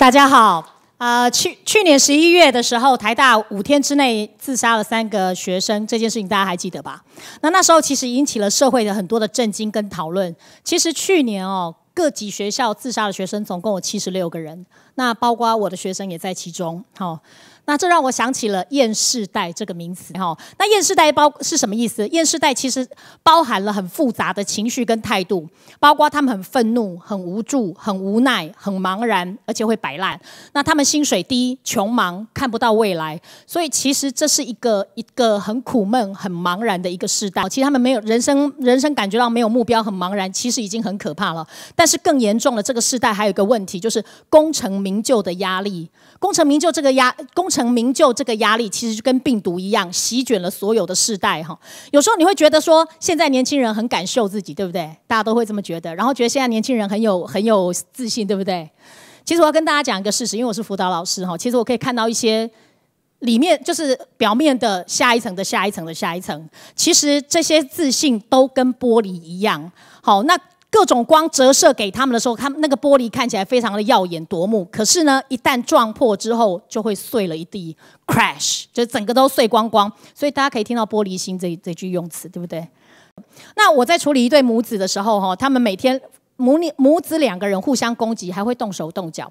大家好，呃，去去年十一月的时候，台大五天之内自杀了三个学生，这件事情大家还记得吧？那那时候其实引起了社会的很多的震惊跟讨论。其实去年哦，各级学校自杀的学生总共有七十六个人。那包括我的学生也在其中。好，那这让我想起了“厌世代”这个名词。哈。那“厌世代”包是什么意思？“厌世代”其实包含了很复杂的情绪跟态度，包括他们很愤怒、很无助、很无奈、很茫然，而且会摆烂。那他们薪水低、穷忙，看不到未来，所以其实这是一个一个很苦闷、很茫然的一个世代。其实他们没有人生人生感觉到没有目标，很茫然，其实已经很可怕了。但是更严重的这个时代还有一个问题，就是功成名。名就的压力，功成名就这个压，功成名就这个压力，其实就跟病毒一样，席卷了所有的世代哈。有时候你会觉得说，现在年轻人很敢秀自己，对不对？大家都会这么觉得，然后觉得现在年轻人很有很有自信，对不对？其实我要跟大家讲一个事实，因为我是辅导老师哈，其实我可以看到一些里面就是表面的下一层的下一层的下一层，其实这些自信都跟玻璃一样。好，那。各种光折射给他们的时候，他们那个玻璃看起来非常的耀眼夺目。可是呢，一旦撞破之后，就会碎了一地，crash，就整个都碎光光。所以大家可以听到“玻璃心”这这句用词，对不对？那我在处理一对母子的时候，哈，他们每天母女母子两个人互相攻击，还会动手动脚。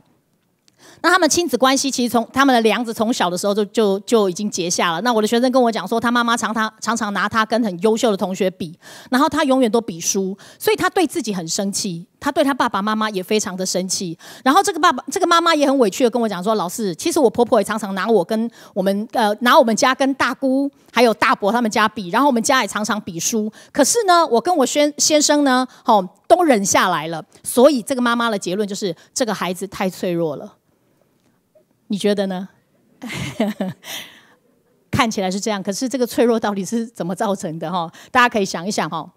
那他们亲子关系其实从他们的梁子从小的时候就就就已经结下了。那我的学生跟我讲说，他妈妈常他常常拿他跟很优秀的同学比，然后他永远都比输，所以他对自己很生气，他对他爸爸妈妈也非常的生气。然后这个爸爸这个妈妈也很委屈的跟我讲说，老师，其实我婆婆也常常拿我跟我们呃拿我们家跟大姑还有大伯他们家比，然后我们家也常常比输。可是呢，我跟我先先生呢，吼都忍下来了。所以这个妈妈的结论就是，这个孩子太脆弱了。你觉得呢？看起来是这样，可是这个脆弱到底是怎么造成的？哈，大家可以想一想。哈，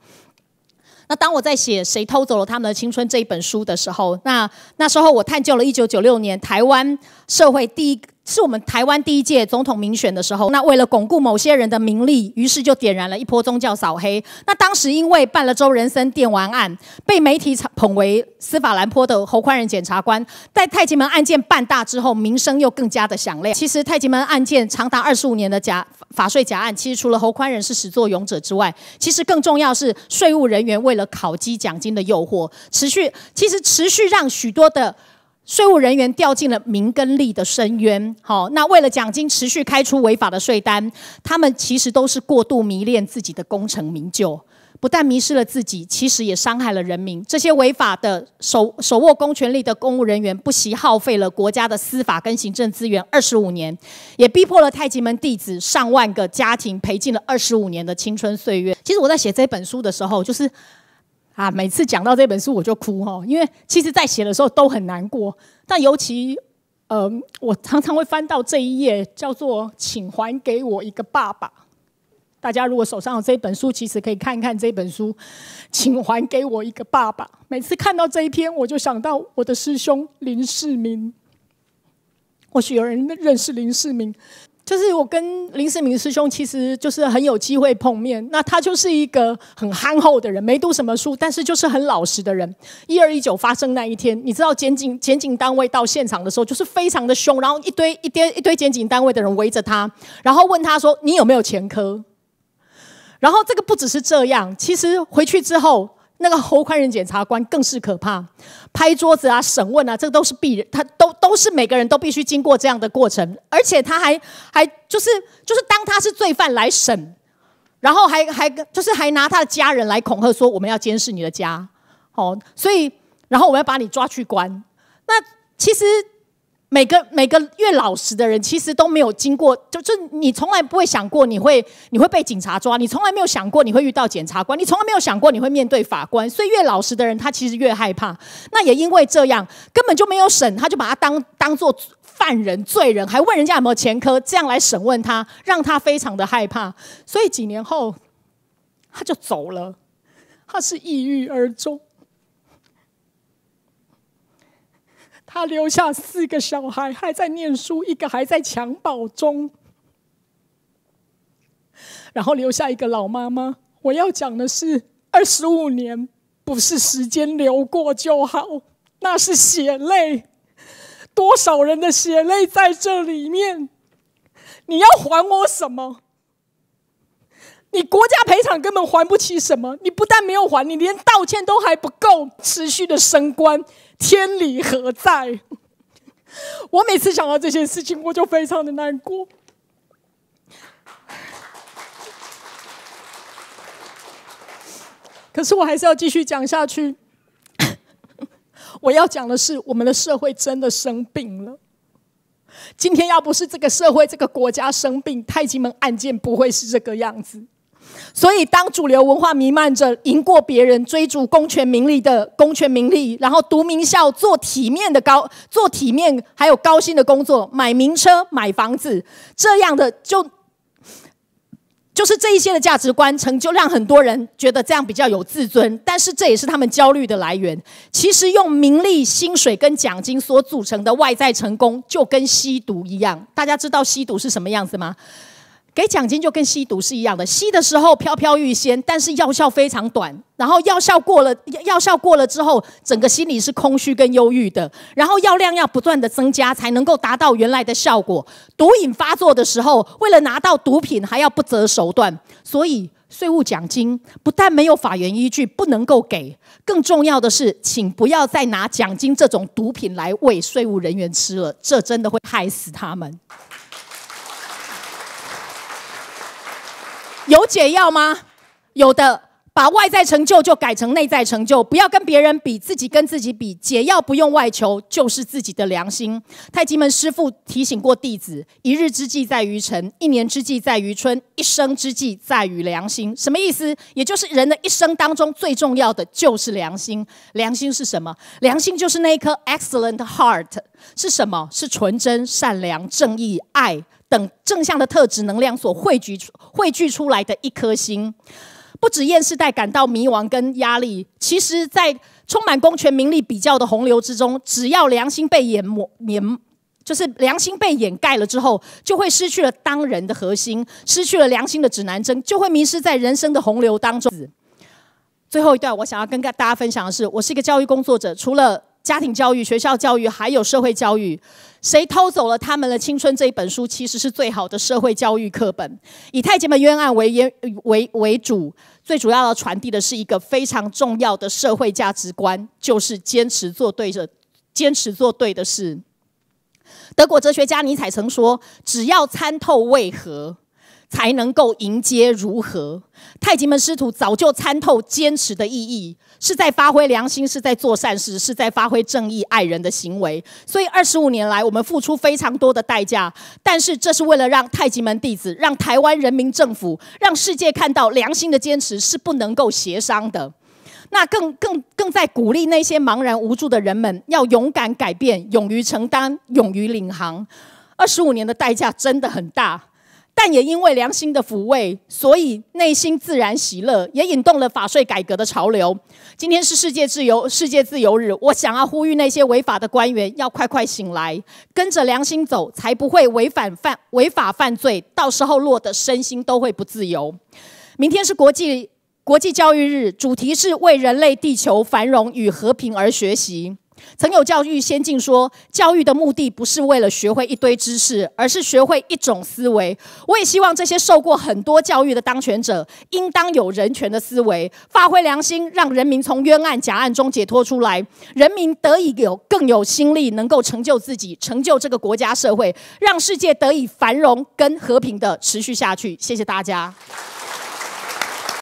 那当我在写《谁偷走了他们的青春》这一本书的时候，那那时候我探究了一九九六年台湾社会第一。是我们台湾第一届总统民选的时候，那为了巩固某些人的名利，于是就点燃了一波宗教扫黑。那当时因为办了周人森电玩案，被媒体捧为司法兰坡的侯宽仁检察官，在太极门案件办大之后，名声又更加的响亮。其实太极门案件长达二十五年的假法税假案，其实除了侯宽仁是始作俑者之外，其实更重要是税务人员为了考绩奖金的诱惑，持续其实持续让许多的。税务人员掉进了名跟利的深渊，好，那为了奖金持续开出违法的税单，他们其实都是过度迷恋自己的功成名就，不但迷失了自己，其实也伤害了人民。这些违法的手手握公权力的公务人员，不惜耗费了国家的司法跟行政资源二十五年，也逼迫了太极门弟子上万个家庭赔尽了二十五年的青春岁月。其实我在写这本书的时候，就是。啊，每次讲到这本书我就哭哈，因为其实，在写的时候都很难过。但尤其，呃，我常常会翻到这一页，叫做“请还给我一个爸爸”。大家如果手上有这本书，其实可以看看这本书，“请还给我一个爸爸”。每次看到这一篇，我就想到我的师兄林世民。或许有人认识林世民，就是我跟林世明师兄，其实就是很有机会碰面。那他就是一个很憨厚的人，没读什么书，但是就是很老实的人。一二一九发生那一天，你知道，检警检警单位到现场的时候，就是非常的凶，然后一堆一堆一堆检警单位的人围着他，然后问他说：“你有没有前科？”然后这个不只是这样，其实回去之后。那个侯宽仁检察官更是可怕，拍桌子啊，审问啊，这都是必，他都都是每个人都必须经过这样的过程，而且他还还就是就是当他是罪犯来审，然后还还就是还拿他的家人来恐吓说我们要监视你的家哦，所以然后我们要把你抓去关。那其实。每个每个越老实的人，其实都没有经过，就就你从来不会想过你会你会被警察抓，你从来没有想过你会遇到检察官，你从来没有想过你会面对法官，所以越老实的人，他其实越害怕。那也因为这样，根本就没有审，他就把他当当做犯人、罪人，还问人家有没有前科，这样来审问他，让他非常的害怕。所以几年后，他就走了，他是抑郁而终。他留下四个小孩还在念书，一个还在襁褓中，然后留下一个老妈妈。我要讲的是，二十五年不是时间流过就好，那是血泪，多少人的血泪在这里面，你要还我什么？你国家赔偿根本还不起什么，你不但没有还，你连道歉都还不够，持续的升官，天理何在？我每次想到这些事情，我就非常的难过。可是我还是要继续讲下去。我要讲的是，我们的社会真的生病了。今天要不是这个社会、这个国家生病，太极门案件不会是这个样子。所以，当主流文化弥漫着赢过别人、追逐公权名利的公权名利，然后读名校、做体面的高做体面还有高薪的工作、买名车、买房子，这样的就就是这一些的价值观成就，让很多人觉得这样比较有自尊。但是，这也是他们焦虑的来源。其实，用名利、薪水跟奖金所组成的外在成功，就跟吸毒一样。大家知道吸毒是什么样子吗？给奖金就跟吸毒是一样的，吸的时候飘飘欲仙，但是药效非常短。然后药效过了，药效过了之后，整个心里是空虚跟忧郁的。然后药量要不断的增加，才能够达到原来的效果。毒瘾发作的时候，为了拿到毒品，还要不择手段。所以，税务奖金不但没有法源依据，不能够给，更重要的是，请不要再拿奖金这种毒品来喂税务人员吃了，这真的会害死他们。有解药吗？有的，把外在成就就改成内在成就，不要跟别人比，自己跟自己比。解药不用外求，就是自己的良心。太极门师傅提醒过弟子：一日之计在于晨，一年之计在于春，一生之计在于良心。什么意思？也就是人的一生当中最重要的就是良心。良心是什么？良心就是那一颗 excellent heart。是什么？是纯真、善良、正义、爱。等正向的特质能量所汇聚汇聚出来的一颗心，不止厌世代感到迷茫跟压力，其实在充满公权、名利比较的洪流之中，只要良心被掩抹、掩就是良心被掩盖了之后，就会失去了当人的核心，失去了良心的指南针，就会迷失在人生的洪流当中。最后一段，我想要跟大家分享的是，我是一个教育工作者，除了家庭教育、学校教育还有社会教育，谁偷走了他们的青春这一本书，其实是最好的社会教育课本。以太监们冤案为冤为为主，最主要的传递的是一个非常重要的社会价值观，就是坚持做对的，坚持做对的事。德国哲学家尼采曾说：“只要参透为何。”才能够迎接如何？太极门师徒早就参透坚持的意义，是在发挥良心，是在做善事，是在发挥正义爱人的行为。所以二十五年来，我们付出非常多的代价，但是这是为了让太极门弟子、让台湾人民政府、让世界看到良心的坚持是不能够协商的。那更更更在鼓励那些茫然无助的人们，要勇敢改变，勇于承担，勇于领航。二十五年的代价真的很大。但也因为良心的抚慰，所以内心自然喜乐，也引动了法税改革的潮流。今天是世界自由世界自由日，我想要呼吁那些违法的官员，要快快醒来，跟着良心走，才不会违反犯违法犯罪，到时候落得身心都会不自由。明天是国际国际教育日，主题是为人类地球繁荣与和平而学习。曾有教育先进说，教育的目的不是为了学会一堆知识，而是学会一种思维。我也希望这些受过很多教育的当权者，应当有人权的思维，发挥良心，让人民从冤案、假案中解脱出来，人民得以有更有心力，能够成就自己，成就这个国家社会，让世界得以繁荣跟和平的持续下去。谢谢大家。